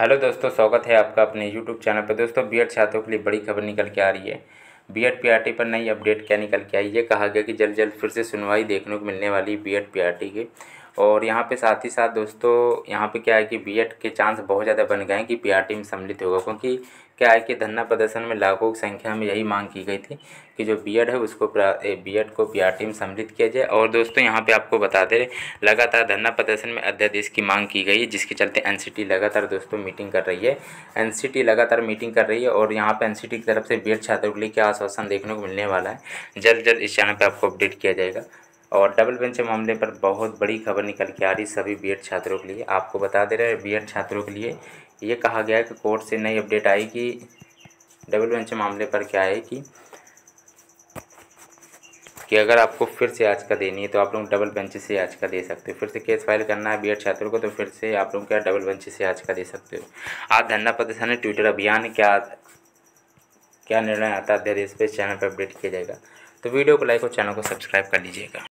hello दोस्तों स्वागत है आपका अपने यूट्यूब चैनल पर दोस्तों बीएड छात्रों के लिए बड़ी खबर निकल के आ रही है बीएड पीआरटी पर नई अपडेट क्या निकल के आई ये कहा गया कि जल्द जल्द फिर से सुनवाई देखने को मिलने वाली बीएड पीआरटी के और यहाँ पे साथ ही साथ दोस्तों यहाँ पे क्या है कि बीएड के चांस बहुत ज़्यादा बन गए हैं कि पीआरटी में सम्मिलित होगा क्योंकि क्या है कि धरना प्रदर्शन में लाखों की संख्या में यही मांग की गई थी कि जो बीएड है उसको बीएड को पीआरटी में सम्मिलित किया जाए और दोस्तों यहाँ पे आपको बता दें लगातार धरना प्रदर्शन में अध्यादेश की मांग की गई है जिसके चलते एन लगातार दोस्तों मीटिंग कर रही है एन लगातार मीटिंग कर रही है और यहाँ पर एन की तरफ से एड छात्रों के लिए क्या आश्वासन देखने को मिलने वाला है जल्द जल्द इस चैनल पर आपको अपडेट किया जाएगा और डबल बेंच मामले पर बहुत बड़ी खबर निकल के आ रही सभी बीएड छात्रों के लिए आपको बता दे रहे हैं बीएड छात्रों के लिए ये कहा गया है कि कोर्ट से नई अपडेट आई कि डबल बेंच मामले पर क्या है कि कि अगर आपको फिर से याचिका देनी है तो आप लोग डबल बेंच से याचिका दे सकते हो फिर से केस फाइल करना है बी छात्रों को तो फिर से आप लोग क्या डबल बेंच से याचिका दे सकते हो आज धरना प्रदर्शन ट्विटर अभियान क्या क्या निर्णय आता है अध्यादेश पर चैनल पर अपडेट किया जाएगा तो वीडियो को लाइक और चैनल को सब्सक्राइब कर लीजिएगा